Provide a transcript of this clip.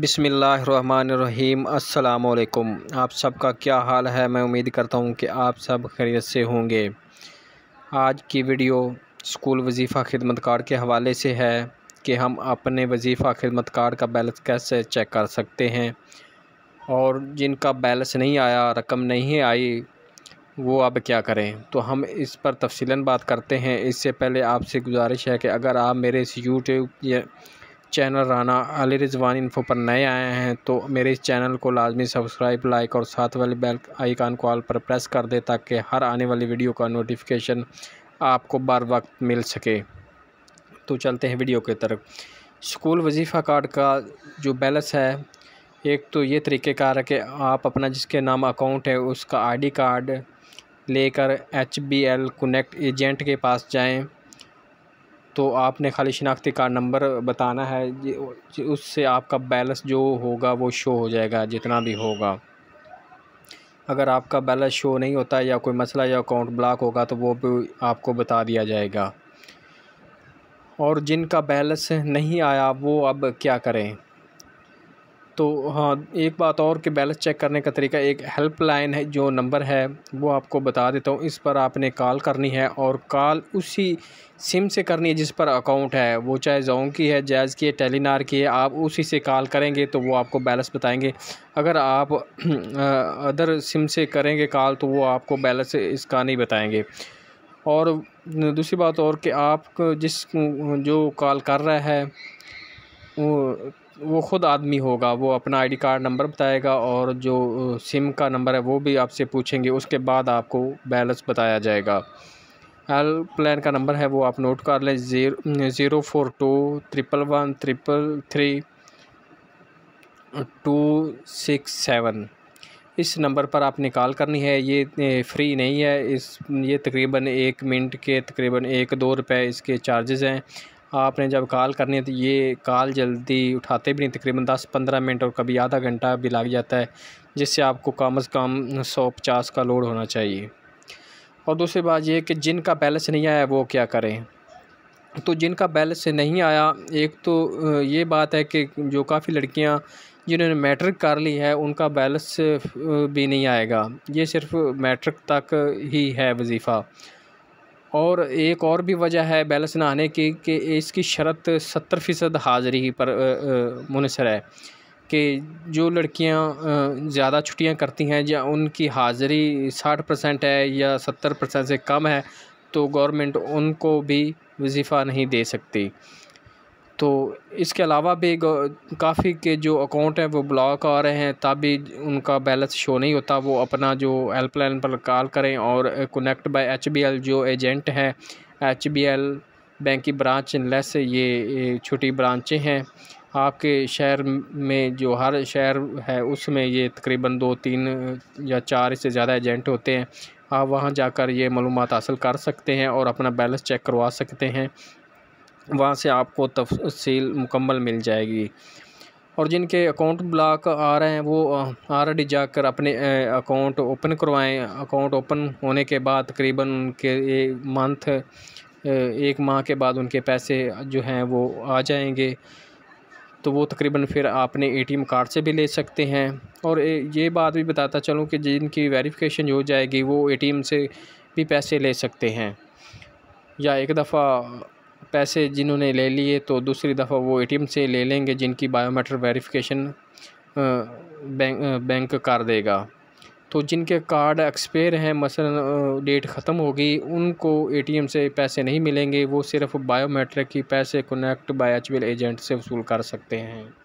बिसमीम् अल्लाम आप सबका क्या हाल है मैं उम्मीद करता हूँ कि आप सब खैरियत से होंगे आज की वीडियो स्कूल वजीफ़ा खिदमत कार्ड के हवाले से है कि हम अपने वजीफ़ा खिदमत कार्ड का बैलेंस कैसे चेक कर सकते हैं और जिनका बैलेंस नहीं आया रकम नहीं आई वो अब क्या करें तो हम इस पर तफसीला बात करते हैं इससे पहले आपसे गुजारिश है कि अगर आप मेरे इस YouTube channel Rana Ali Rizwan info पर नए आए हैं तो मेरे इस चैनल को लाजमी सब्सक्राइब लाइक और साथ वाले बेल आइकान कॉल पर प्रेस कर दें ताकि हर आने वाली वीडियो का नोटिफिकेशन आपको बार वक्त मिल सके तो चलते हैं वीडियो की तरफ स्कूल वजीफ़ा कार्ड का जो बैलेंस है एक तो ये तरीक़ेकार है कि आप अपना जिसके नाम अकाउंट है उसका आईडी कार्ड लेकर H B L connect agent के पास जाएं तो आपने खाली शिनाख्ती कार्ड नंबर बताना है उससे आपका बैलेंस जो होगा वो शो हो जाएगा जितना भी होगा अगर आपका बैलेंस शो नहीं होता या कोई मसला या अकाउंट ब्लॉक होगा तो वो भी आपको बता दिया जाएगा और जिनका बैलेंस नहीं आया वो अब क्या करें तो हाँ एक बात और कि बैलेंस चेक करने का तरीका एक हेल्पलाइन है जो नंबर है वो आपको बता देता हूँ इस पर आपने कॉल करनी है और कॉल उसी सिम से करनी है जिस पर अकाउंट है वो चाहे जों की है जैज़ की है टेलीनार की है आप उसी से कॉल करेंगे तो वो आपको बैलेंस बताएंगे अगर आप अदर सिम से करेंगे कॉल तो वो आपको बैलेंस इसका नहीं बताएँगे और दूसरी बात और कि आप जिस जो कॉल कर रहा है वो ख़ुद आदमी होगा वो अपना आईडी कार्ड नंबर बताएगा और जो सिम का नंबर है वो भी आपसे पूछेंगे उसके बाद आपको बैलेंस बताया जाएगा हेल्प प्लान का नंबर है वो आप नोट कर लें zero zero four two triple one triple three two six seven इस नंबर पर आपने कॉल करनी है ये फ्री नहीं है इस ये तकरीबन एक मिनट के तकरीबन एक दो रुपए इसके चार्जेस हैं आपने जब कॉल करनी है तो ये कॉल जल्दी उठाते भी नहीं तकरीबन दस पंद्रह मिनट और कभी आधा घंटा भी लग जाता है जिससे आपको कम अज़ कम सौ पचास का लोड होना चाहिए और दूसरी बात यह कि जिनका बैलेंस नहीं आया वो क्या करें तो जिनका बैलेंस नहीं आया एक तो ये बात है कि जो काफ़ी लड़कियाँ जिन्होंने मैट्रिक कर ली है उनका बैलेंस भी नहीं आएगा ये सिर्फ मैट्रिक तक ही है वजीफ़ा और एक और भी वजह है बैलेंस ना आने की कि इसकी शरत सत्तर फ़ीसद हाज़री पर मुनसर है कि जो लड़कियां ज़्यादा छुट्टियां करती हैं या उनकी हाज़री साठ परसेंट है या सत्तर परसेंट से कम है तो गवर्नमेंट उनको भी वजीफ़ा नहीं दे सकती तो इसके अलावा भी काफ़ी के जो अकाउंट हैं वो ब्लॉक आ रहे हैं तब भी उनका बैलेंस शो नहीं होता वो अपना जो हेल्पलाइन पर कॉल करें और कनेक्ट बाय एच जो एजेंट है एच बैंक की ब्रांच लेस ये छोटी ब्रांचें हैं आपके शहर में जो हर शहर है उसमें ये तकरीबन दो तीन या चार से ज़्यादा एजेंट होते हैं आप वहाँ जाकर ये मालूम हासिल कर सकते हैं और अपना बैलेंस चेक करवा सकते हैं वहाँ से आपको तफसील मुकम्मल मिल जाएगी और जिनके अकाउंट ब्लॉक आ रहे हैं वो आर जाकर अपने अकाउंट ओपन करवाएं अकाउंट ओपन होने के बाद तकरीबन उनके मंथ एक माह के बाद उनके पैसे जो हैं वो आ जाएंगे तो वो तकरीबन फिर आपने एटीएम कार्ड से भी ले सकते हैं और ये बात भी बताता चलूँ कि जिनकी वेरिफिकेशन हो जाएगी वो एटीएम से भी पैसे ले सकते हैं या एक दफ़ा पैसे जिन्होंने ले लिए तो दूसरी दफ़ा वो एटीएम से ले लेंगे जिनकी बायोमेट्रिक वेरिफिकेशन बैंक बैंक कर देगा तो जिनके कार्ड एक्सपायर हैं मसलन डेट ख़त्म होगी उनको एटीएम से पैसे नहीं मिलेंगे वो सिर्फ बायोमेट्रिक ही पैसे कनेक्ट बाय एच एजेंट से वसूल कर सकते हैं